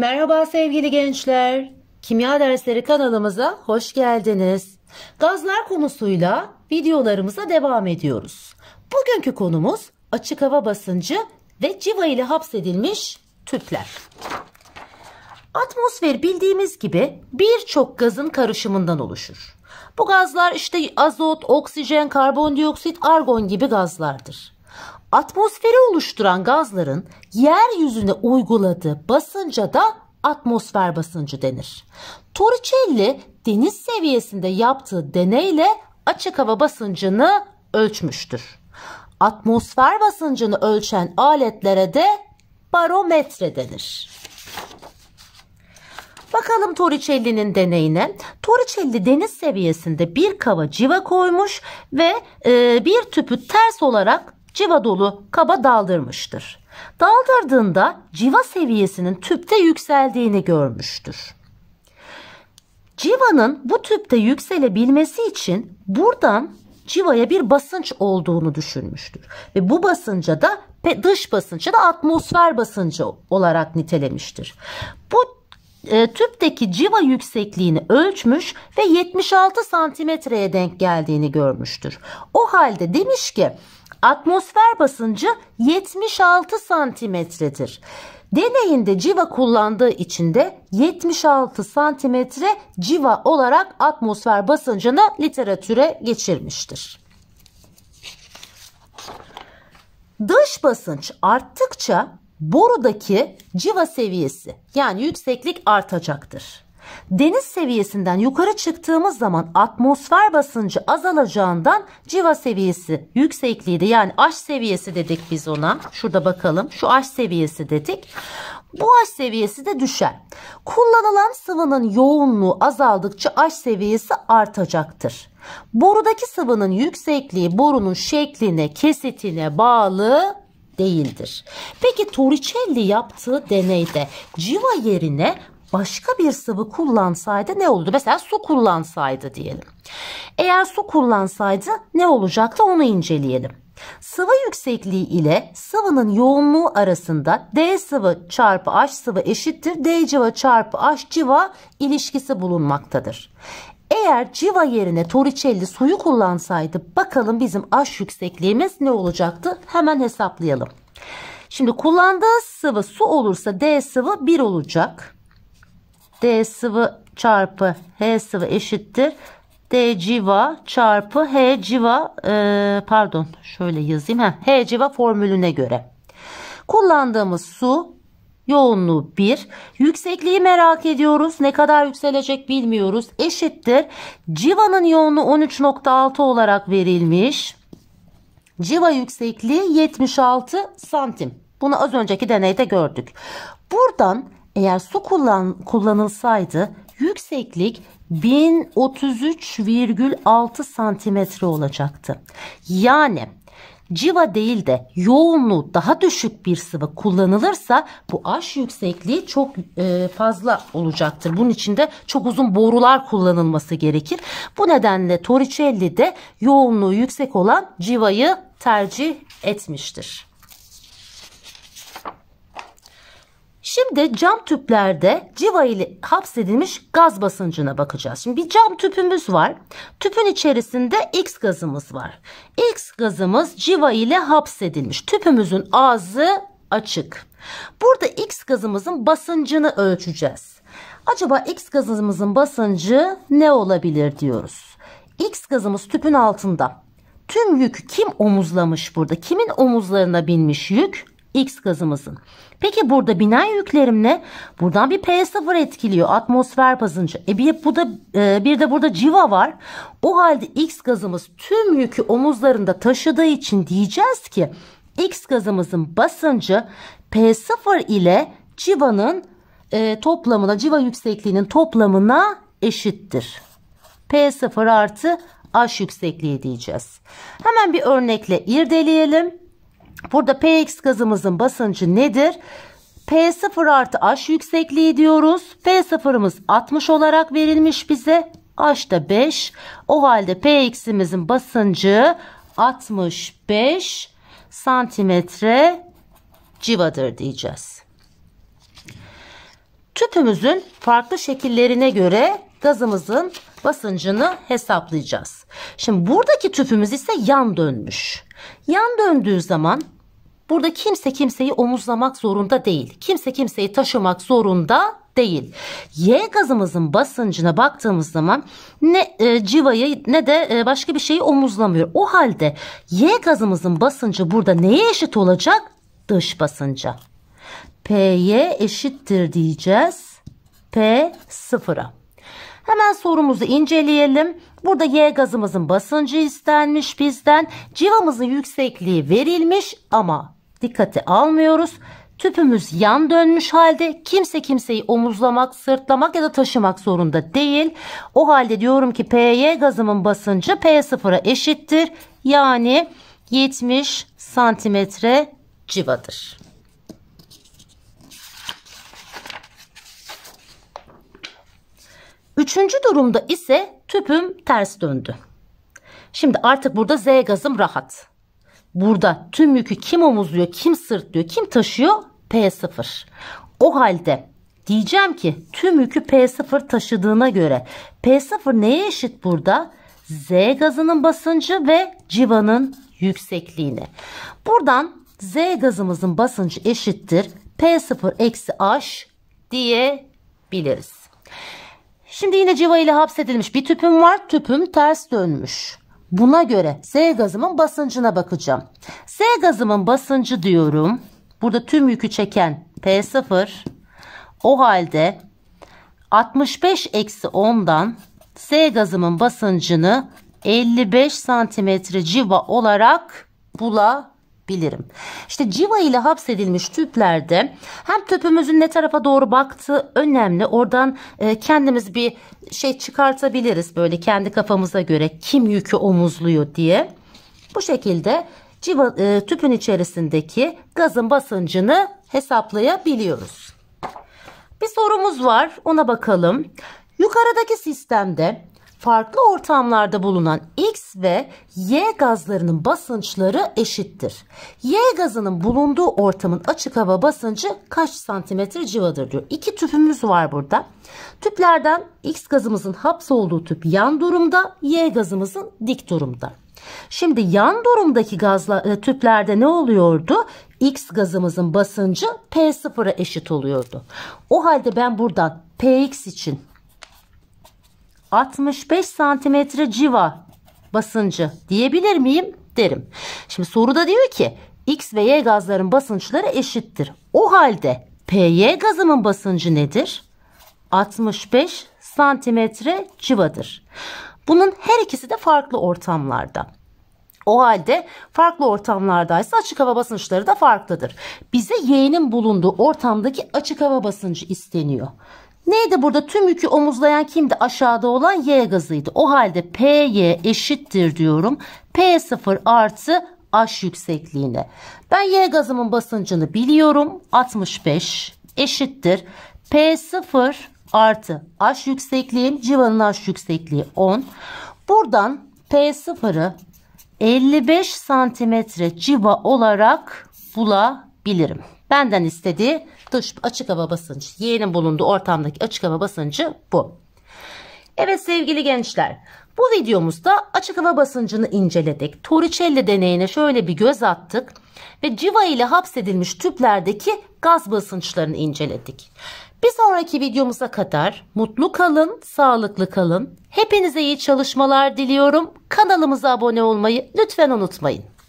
Merhaba sevgili gençler. Kimya dersleri kanalımıza hoş geldiniz. Gazlar konusuyla videolarımıza devam ediyoruz. Bugünkü konumuz açık hava basıncı ve civa ile hapsedilmiş tüpler. Atmosfer bildiğimiz gibi birçok gazın karışımından oluşur. Bu gazlar işte azot, oksijen, karbondioksit, argon gibi gazlardır. Atmosferi oluşturan gazların yeryüzüne uyguladığı basınca da atmosfer basıncı denir. Torricelli deniz seviyesinde yaptığı deneyle açık hava basıncını ölçmüştür. Atmosfer basıncını ölçen aletlere de barometre denir. Bakalım Torricelli'nin deneyine. Torricelli deniz seviyesinde bir kava civa koymuş ve e, bir tüpü ters olarak civa dolu kaba daldırmıştır. Daldırdığında civa seviyesinin tüpte yükseldiğini görmüştür. Civanın bu tüpte yükselebilmesi için buradan civaya bir basınç olduğunu düşünmüştür. Ve bu basınca da dış basınca da atmosfer basıncı olarak nitelemiştir. Bu e, tüpteki civa yüksekliğini ölçmüş ve 76 santimetreye denk geldiğini görmüştür. O halde demiş ki atmosfer basıncı 76 santimetredir. Deneyinde civa kullandığı için de 76 santimetre civa olarak atmosfer basıncını literatüre geçirmiştir. Dış basınç arttıkça borudaki civa seviyesi yani yükseklik artacaktır. Deniz seviyesinden yukarı çıktığımız zaman atmosfer basıncı azalacağından civa seviyesi yüksekliği de yani aş seviyesi dedik biz ona. Şurada bakalım şu aş seviyesi dedik. Bu aş seviyesi de düşer. Kullanılan sıvının yoğunluğu azaldıkça aş seviyesi artacaktır. Borudaki sıvının yüksekliği borunun şekline, kesitine bağlı değildir. Peki Torricelli yaptığı deneyde civa yerine başka bir sıvı kullansaydı ne olurdu? Mesela su kullansaydı diyelim. Eğer su kullansaydı ne olacaktı onu inceleyelim. Sıvı yüksekliği ile sıvının yoğunluğu arasında D sıvı çarpı H sıvı eşittir D civa çarpı H civa ilişkisi bulunmaktadır. Eğer civa yerine toriçelli suyu kullansaydı bakalım bizim aş yüksekliğimiz ne olacaktı? Hemen hesaplayalım. Şimdi kullandığı sıvı su olursa D sıvı 1 olacak. D sıvı çarpı H sıvı eşittir. D civa çarpı H civa e, pardon şöyle yazayım. Heh, H civa formülüne göre. Kullandığımız su yoğunluğu 1. Yüksekliği merak ediyoruz. Ne kadar yükselecek bilmiyoruz. Eşittir. Civanın yoğunluğu 13.6 olarak verilmiş. Civa yüksekliği 76 santim. Bunu az önceki deneyde gördük. Buradan eğer su kullan, kullanılsaydı yükseklik 1033,6 santimetre olacaktı. Yani civa değil de yoğunluğu daha düşük bir sıvı kullanılırsa bu aş yüksekliği çok e, fazla olacaktır. Bunun için de çok uzun borular kullanılması gerekir. Bu nedenle Torricelli de yoğunluğu yüksek olan civayı tercih etmiştir. Şimdi cam tüplerde civa ile hapsedilmiş gaz basıncına bakacağız. Şimdi bir cam tüpümüz var. Tüpün içerisinde X gazımız var. X gazımız civa ile hapsedilmiş. Tüpümüzün ağzı açık. Burada X gazımızın basıncını ölçeceğiz. Acaba X gazımızın basıncı ne olabilir diyoruz. X gazımız tüpün altında. Tüm yük kim omuzlamış burada? Kimin omuzlarına binmiş yük? X gazımızın. Peki burada binen yüklerim ne? Buradan bir P0 etkiliyor atmosfer basıncı. E bir, bu da, e, bir de burada civa var. O halde X gazımız tüm yükü omuzlarında taşıdığı için diyeceğiz ki X gazımızın basıncı P0 ile civanın e, toplamına, civa yüksekliğinin toplamına eşittir. P0 artı H yüksekliği diyeceğiz. Hemen bir örnekle irdeleyelim. Burada Px gazımızın basıncı nedir? P0 artı H yüksekliği diyoruz. P0'ımız 60 olarak verilmiş bize. H da 5. O halde Px'imizin basıncı 65 santimetre civadır diyeceğiz. Tüpümüzün farklı şekillerine göre gazımızın basıncını hesaplayacağız. Şimdi buradaki tüpümüz ise yan dönmüş. Yan döndüğü zaman burada kimse kimseyi omuzlamak zorunda değil. Kimse kimseyi taşımak zorunda değil. Y gazımızın basıncına baktığımız zaman ne e, civayı ne de e, başka bir şeyi omuzlamıyor. O halde Y gazımızın basıncı burada neye eşit olacak? Dış basınca. P'ye eşittir diyeceğiz. P sıfıra. Hemen sorumuzu inceleyelim. Burada Y gazımızın basıncı istenmiş bizden. Civamızın yüksekliği verilmiş ama dikkate almıyoruz. Tüpümüz yan dönmüş halde kimse kimseyi omuzlamak, sırtlamak ya da taşımak zorunda değil. O halde diyorum ki PY gazımın basıncı P0'a eşittir. Yani 70 santimetre civadır. Üçüncü durumda ise tüpüm ters döndü. Şimdi artık burada Z gazım rahat. Burada tüm yükü kim omuzluyor, kim sırtlıyor, kim taşıyor? P0. O halde diyeceğim ki tüm yükü P0 taşıdığına göre P0 neye eşit burada? Z gazının basıncı ve civanın yüksekliğine. Buradan Z gazımızın basıncı eşittir P0 eksi H diyebiliriz. Şimdi yine civa ile hapsedilmiş bir tüpüm var. Tüpüm ters dönmüş. Buna göre Z gazımın basıncına bakacağım. Z gazımın basıncı diyorum. Burada tüm yükü çeken P0. O halde 65 eksi 10'dan S gazımın basıncını 55 santimetre civa olarak bulabilirim bilirim. İşte civa ile hapsedilmiş tüplerde hem tüpümüzün ne tarafa doğru baktığı önemli. Oradan e, kendimiz bir şey çıkartabiliriz böyle kendi kafamıza göre kim yükü omuzluyor diye. Bu şekilde civa, e, tüpün içerisindeki gazın basıncını hesaplayabiliyoruz. Bir sorumuz var ona bakalım. Yukarıdaki sistemde farklı ortamlarda bulunan X ve Y gazlarının basınçları eşittir. Y gazının bulunduğu ortamın açık hava basıncı kaç santimetre civadır diyor. İki tüpümüz var burada. Tüplerden X gazımızın hapsolduğu tüp yan durumda, Y gazımızın dik durumda. Şimdi yan durumdaki gazla, e, tüplerde ne oluyordu? X gazımızın basıncı P0'a eşit oluyordu. O halde ben buradan Px için 65 santimetre civa basıncı diyebilir miyim derim. Şimdi soruda diyor ki X ve Y gazların basınçları eşittir. O halde PY gazımın basıncı nedir? 65 santimetre civadır. Bunun her ikisi de farklı ortamlarda. O halde farklı ortamlardaysa açık hava basınçları da farklıdır. Bize Y'nin bulunduğu ortamdaki açık hava basıncı isteniyor. Neydi burada? Tüm yükü omuzlayan kimdi? Aşağıda olan Y gazıydı. O halde PY eşittir diyorum. P0 artı H yüksekliğine. Ben Y gazımın basıncını biliyorum. 65 eşittir. P0 artı H yüksekliğim. Civanın H yüksekliği 10. Buradan P0'ı 55 santimetre civa olarak bulabilirim. Benden istediği dış açık hava basıncı yeğenin bulunduğu ortamdaki açık hava basıncı bu. Evet sevgili gençler bu videomuzda açık hava basıncını inceledik. Torricelli deneyine şöyle bir göz attık ve civa ile hapsedilmiş tüplerdeki gaz basınçlarını inceledik. Bir sonraki videomuza kadar mutlu kalın, sağlıklı kalın. Hepinize iyi çalışmalar diliyorum. Kanalımıza abone olmayı lütfen unutmayın.